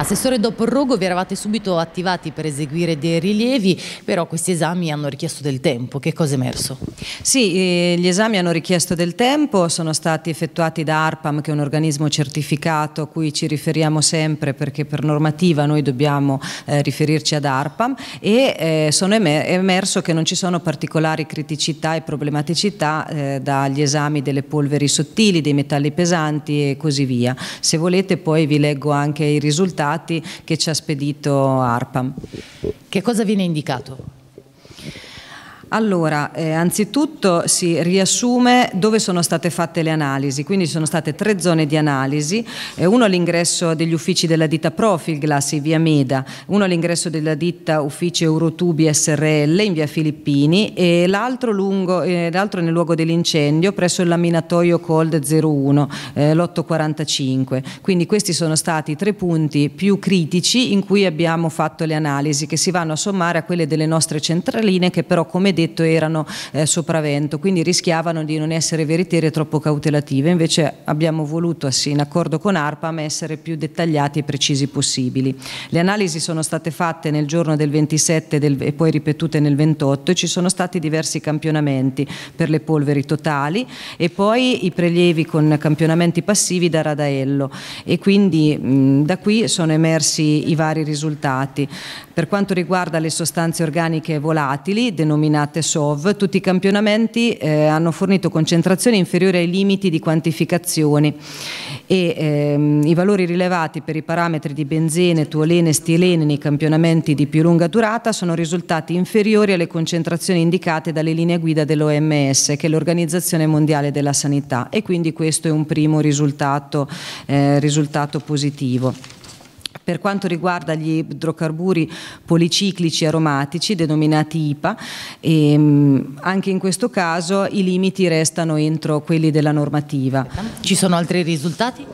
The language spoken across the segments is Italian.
Assessore, dopo rogo vi eravate subito attivati per eseguire dei rilievi, però questi esami hanno richiesto del tempo. Che cosa è emerso? Sì, eh, gli esami hanno richiesto del tempo, sono stati effettuati da ARPAM, che è un organismo certificato a cui ci riferiamo sempre perché per normativa noi dobbiamo eh, riferirci ad ARPAM e eh, sono emerso che non ci sono particolari criticità e problematicità eh, dagli esami delle polveri sottili, dei metalli pesanti e così via. Se volete poi vi leggo anche i risultati risultati che ci ha spedito ARPAM. Che cosa viene indicato? Allora, eh, anzitutto si riassume dove sono state fatte le analisi, quindi ci sono state tre zone di analisi, eh, uno all'ingresso degli uffici della ditta Profilglass in via Meda, uno all'ingresso della ditta uffici Eurotubi SRL in via Filippini e l'altro, eh, nel luogo dell'incendio presso il laminatoio Cold 01, eh, l'845. Quindi questi sono stati i tre punti più critici in cui abbiamo fatto le analisi che si vanno a sommare a quelle delle nostre centraline che però come detto detto erano eh, sopravvento, quindi rischiavano di non essere veritiere e troppo cautelative. Invece abbiamo voluto, in accordo con ARPAM, essere più dettagliati e precisi possibili. Le analisi sono state fatte nel giorno del 27 del, e poi ripetute nel 28 e ci sono stati diversi campionamenti per le polveri totali e poi i prelievi con campionamenti passivi da Radaello e quindi mh, da qui sono emersi i vari risultati. Per quanto riguarda le sostanze organiche volatili, denominate denominate tutti i campionamenti eh, hanno fornito concentrazioni inferiori ai limiti di quantificazione e ehm, i valori rilevati per i parametri di benzene, tuolene e stilene nei campionamenti di più lunga durata sono risultati inferiori alle concentrazioni indicate dalle linee guida dell'OMS, che è l'Organizzazione Mondiale della Sanità, e quindi questo è un primo risultato, eh, risultato positivo. Per quanto riguarda gli idrocarburi policiclici aromatici, denominati IPA, ehm, anche in questo caso i limiti restano entro quelli della normativa. Ci sono altri risultati?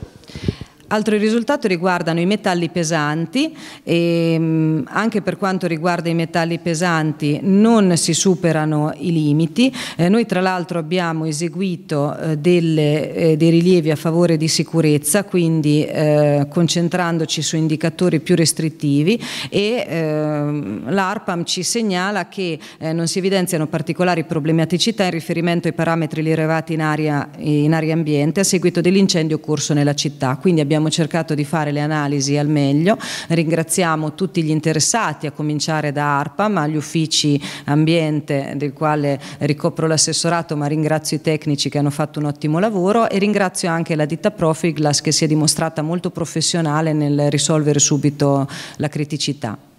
Altri risultati riguardano i metalli pesanti, e ehm, anche per quanto riguarda i metalli pesanti non si superano i limiti, eh, noi tra l'altro abbiamo eseguito eh, delle, eh, dei rilievi a favore di sicurezza, quindi eh, concentrandoci su indicatori più restrittivi e ehm, l'ARPAM ci segnala che eh, non si evidenziano particolari problematicità in riferimento ai parametri rilevati in aria, in aria ambiente a seguito dell'incendio occorso nella città, quindi abbiamo abbiamo cercato di fare le analisi al meglio, ringraziamo tutti gli interessati a cominciare da ARPA, ma gli uffici ambiente del quale ricopro l'assessorato, ma ringrazio i tecnici che hanno fatto un ottimo lavoro e ringrazio anche la ditta Profiglas che si è dimostrata molto professionale nel risolvere subito la criticità.